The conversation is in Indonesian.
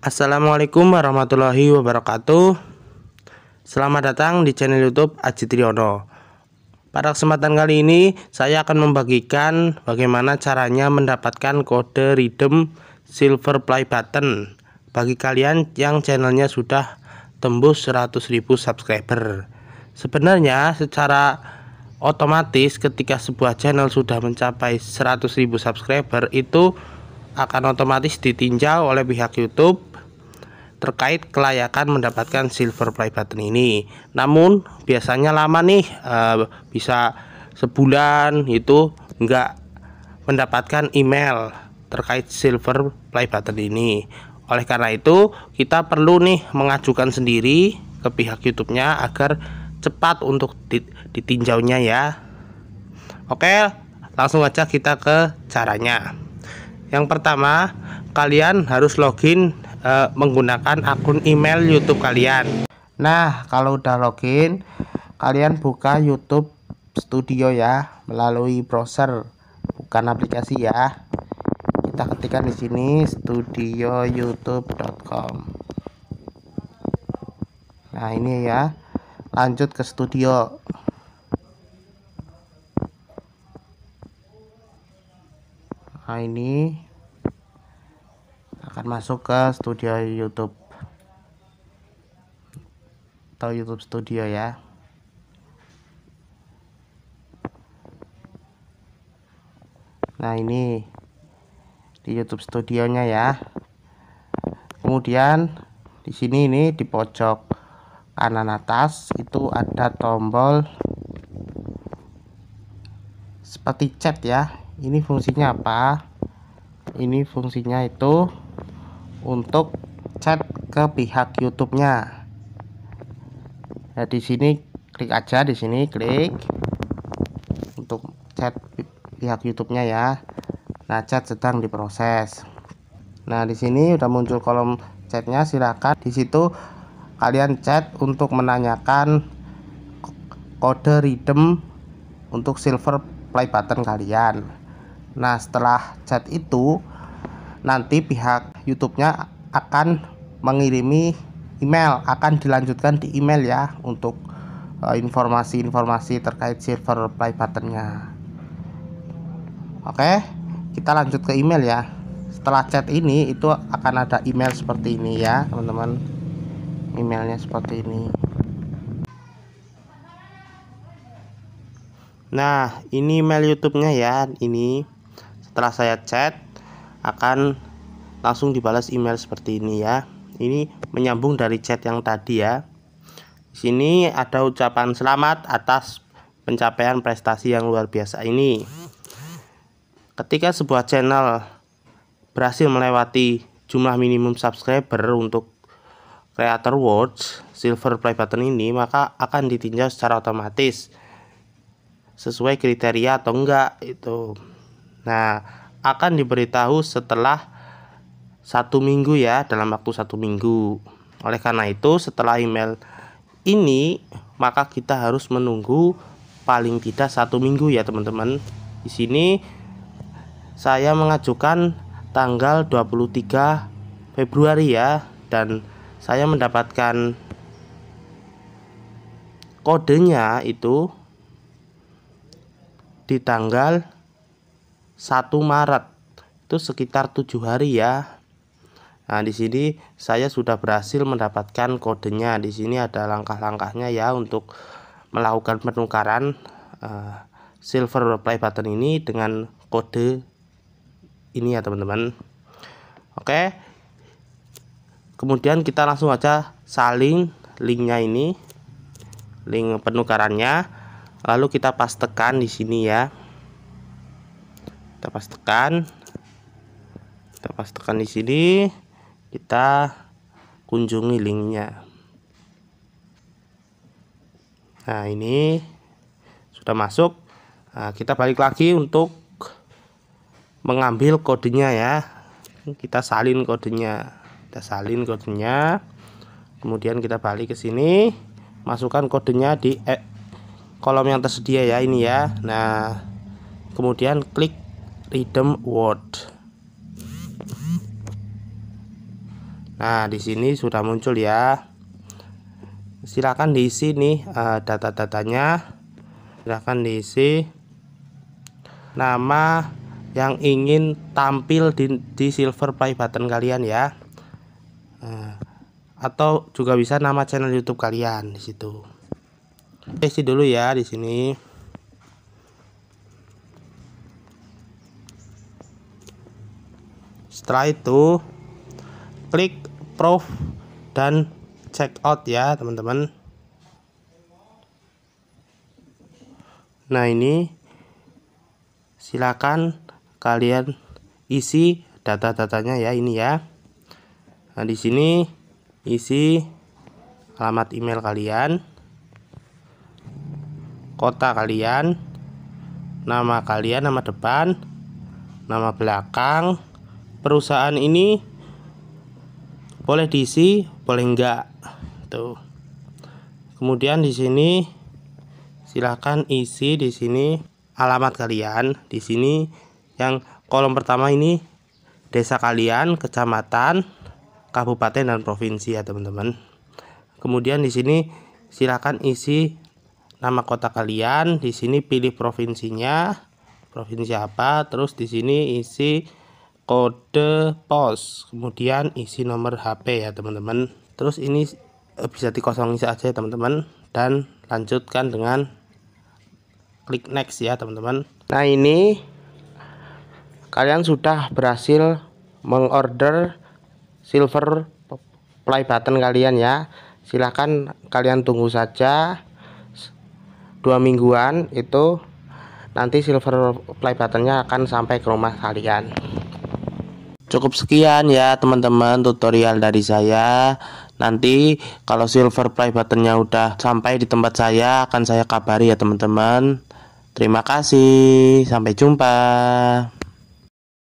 Assalamualaikum warahmatullahi wabarakatuh Selamat datang di channel youtube Aji Triyono Pada kesempatan kali ini saya akan membagikan bagaimana caranya mendapatkan kode rhythm silver play button Bagi kalian yang channelnya sudah tembus 100.000 subscriber Sebenarnya secara otomatis ketika sebuah channel sudah mencapai 100.000 subscriber itu akan otomatis ditinjau oleh pihak YouTube terkait kelayakan mendapatkan silver play button ini. Namun biasanya lama nih uh, bisa sebulan itu enggak mendapatkan email terkait silver play button ini. Oleh karena itu, kita perlu nih mengajukan sendiri ke pihak YouTube-nya agar cepat untuk ditinjau nya ya. Oke, langsung aja kita ke caranya. Yang pertama, kalian harus login uh, menggunakan akun email YouTube kalian. Nah, kalau udah login, kalian buka YouTube Studio ya melalui browser, bukan aplikasi ya. Kita ketikkan di sini studioyoutube.com. Nah, ini ya. Lanjut ke studio. Nah, ini akan masuk ke studio YouTube atau YouTube Studio ya nah ini di YouTube studionya ya kemudian di sini ini di pojok kanan atas itu ada tombol seperti chat ya ini fungsinya apa ini fungsinya itu untuk chat ke pihak YouTube-nya. ya di sini klik aja di sini klik untuk chat pihak YouTube-nya ya. Nah, chat sedang diproses. Nah, di sini udah muncul kolom chatnya silakan di situ kalian chat untuk menanyakan kode redeem untuk silver play button kalian. Nah, setelah chat itu nanti pihak YouTube-nya akan mengirimi email akan dilanjutkan di email ya untuk eh, informasi-informasi uh, terkait silver play buttonnya oke kita lanjut ke email ya setelah chat ini itu akan ada email seperti ini ya teman-teman emailnya seperti ini nah ini email youtube nya ya ini setelah saya chat akan langsung dibalas email seperti ini ya ini menyambung dari chat yang tadi ya di sini ada ucapan selamat atas pencapaian prestasi yang luar biasa ini ketika sebuah channel berhasil melewati jumlah minimum subscriber untuk Creator Watch Silver Play Button ini maka akan ditinjau secara otomatis sesuai kriteria atau enggak itu nah akan diberitahu setelah satu minggu ya dalam waktu satu minggu oleh karena itu setelah email ini maka kita harus menunggu paling tidak satu minggu ya teman-teman di sini saya mengajukan tanggal 23 Februari ya dan saya mendapatkan kodenya itu di tanggal 1 Maret itu sekitar tujuh hari ya Nah, di sini saya sudah berhasil mendapatkan kodenya. Di sini ada langkah-langkahnya ya untuk melakukan penukaran uh, silver play button ini dengan kode ini ya, teman-teman. Oke. Kemudian kita langsung aja saling linknya ini link penukarannya lalu kita pastekan di sini ya kita pas tekan kita pas tekan di sini kita kunjungi linknya nah ini sudah masuk nah, kita balik lagi untuk mengambil kodenya ya kita salin kodenya kita salin kodenya kemudian kita balik ke sini masukkan kodenya di eh, kolom yang tersedia ya ini ya nah kemudian klik rhythm word. Nah, di sini sudah muncul ya. Silakan diisi nih uh, data-datanya. Silakan diisi nama yang ingin tampil di, di silver play button kalian ya. Uh, atau juga bisa nama channel YouTube kalian di situ. Isi dulu ya di sini. Setelah itu klik proof dan check out ya teman-teman nah ini silakan kalian isi data-datanya ya ini ya nah di sini isi alamat email kalian kota kalian nama kalian nama depan nama belakang perusahaan ini boleh diisi, boleh enggak. Tuh. Kemudian di sini silakan isi di sini alamat kalian. Di sini yang kolom pertama ini desa kalian, kecamatan, kabupaten dan provinsi ya, teman-teman. Kemudian di sini silakan isi nama kota kalian. Di sini pilih provinsinya, provinsi apa, terus di sini isi kode pos kemudian isi nomor HP ya teman-teman terus ini eh, bisa dikosongi saja ya teman-teman dan lanjutkan dengan klik next ya teman-teman nah ini kalian sudah berhasil mengorder silver play button kalian ya silahkan kalian tunggu saja dua mingguan itu nanti silver play buttonnya akan sampai ke rumah kalian Cukup sekian ya teman-teman tutorial dari saya. Nanti kalau silver play buttonnya udah sampai di tempat saya akan saya kabari ya teman-teman. Terima kasih, sampai jumpa.